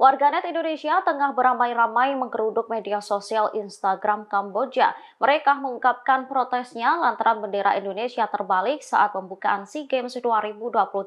Warganet Indonesia tengah beramai-ramai menggeruduk media sosial Instagram Kamboja. Mereka mengungkapkan protesnya lantaran bendera Indonesia terbalik saat pembukaan SEA Games 2023.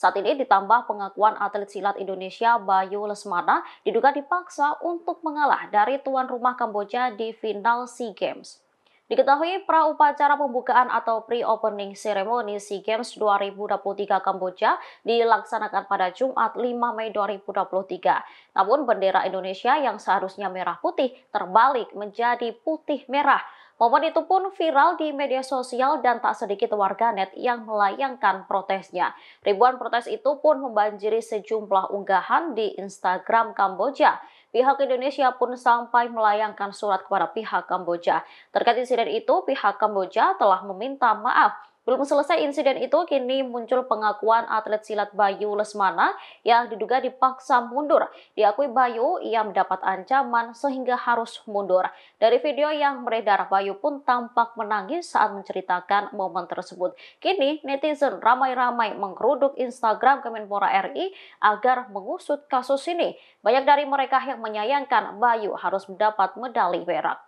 Saat ini ditambah pengakuan atlet silat Indonesia Bayu Lesmana diduga dipaksa untuk mengalah dari tuan rumah Kamboja di final SEA Games. Diketahui pra upacara pembukaan atau pre-opening ceremony SEA Games 2023 Kamboja dilaksanakan pada Jumat 5 Mei 2023. Namun bendera Indonesia yang seharusnya merah putih terbalik menjadi putih merah. Momen itu pun viral di media sosial dan tak sedikit warganet yang melayangkan protesnya. Ribuan protes itu pun membanjiri sejumlah unggahan di Instagram Kamboja. Pihak Indonesia pun sampai melayangkan surat kepada pihak Kamboja. Terkait insiden itu, pihak Kamboja telah meminta maaf belum selesai insiden itu, kini muncul pengakuan atlet silat Bayu Lesmana yang diduga dipaksa mundur. Diakui Bayu, ia mendapat ancaman sehingga harus mundur. Dari video yang beredar, Bayu pun tampak menangis saat menceritakan momen tersebut. Kini, netizen ramai-ramai menggeruduk Instagram Kemenpora RI agar mengusut kasus ini. Banyak dari mereka yang menyayangkan Bayu harus mendapat medali perak.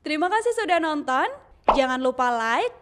Terima kasih sudah nonton. Jangan lupa like,